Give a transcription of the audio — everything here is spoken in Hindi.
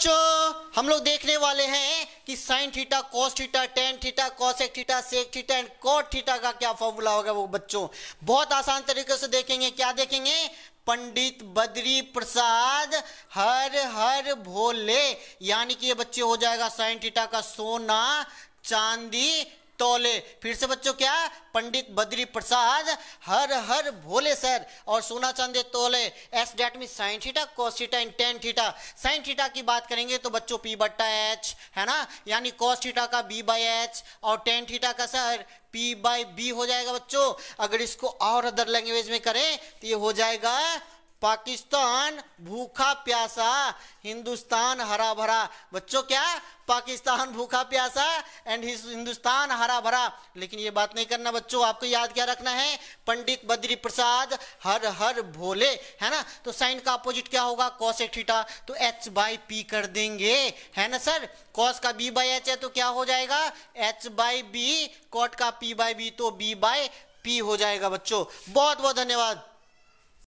बच्चों हम लोग देखने वाले हैं कि sine theta cos theta tan theta cosec theta sec theta and cot theta का क्या फॉर्मूला होगा वो बच्चों बहुत आसान तरीके से देखेंगे क्या देखेंगे पंडित बद्री प्रसाद हर हर भोले यानी कि ये बच्चे हो जाएगा साइन थीटा का सोना चांदी तोले फिर से बच्चों क्या पंडित बद्री प्रसाद हर हर भोले सर और सोना चांदे तोले एस डेट मीन साइन थीटा कॉस थीटा इन टेन थीटा साइन थीटा की बात करेंगे तो बच्चों पी बट्टा एच है ना यानी कॉस थीटा का बी बाई एच और टेन थीटा का सर पी बाई बी हो जाएगा बच्चों अगर इसको और अदर लैंग्वेज में करें तो ये हो जाएगा पाकिस्तान भूखा प्यासा हिंदुस्तान हरा भरा बच्चों क्या पाकिस्तान भूखा प्यासा एंड हिंदुस्तान हरा भरा लेकिन ये बात नहीं करना बच्चों आपको याद क्या रखना है पंडित बद्री प्रसाद हर हर भोले है ना तो साइन का अपोजिट क्या होगा कॉसेक थीटा तो एच बाई पी कर देंगे है ना सर कॉस का बी बाई एच है तो क्या हो जाएगा एच बाई बी कॉट का पी बाई बी तो बी बाई पी हो जाएगा बच्चों बहुत बहुत धन्यवाद